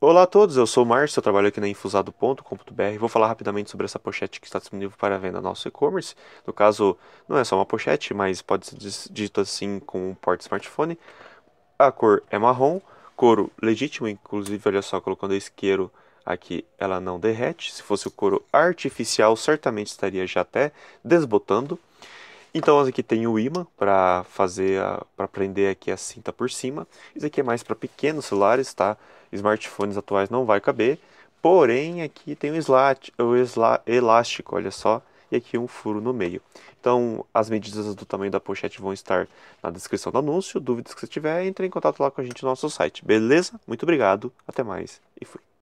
Olá a todos, eu sou o Márcio, eu trabalho aqui na infusado.com.br. Vou falar rapidamente sobre essa pochete que está disponível para venda no nosso e-commerce. No caso, não é só uma pochete, mas pode ser dito assim com um porte smartphone. A cor é marrom, couro legítimo, inclusive, olha só, colocando o isqueiro aqui, ela não derrete. Se fosse o couro artificial, certamente estaria já até desbotando. Então aqui tem o imã para fazer para prender aqui a cinta por cima. Isso aqui é mais para pequenos celulares, tá? Smartphones atuais não vai caber. Porém aqui tem o slat, o esla, elástico, olha só, e aqui um furo no meio. Então as medidas do tamanho da pochete vão estar na descrição do anúncio. Dúvidas que você tiver, entre em contato lá com a gente no nosso site. Beleza? Muito obrigado, até mais e fui.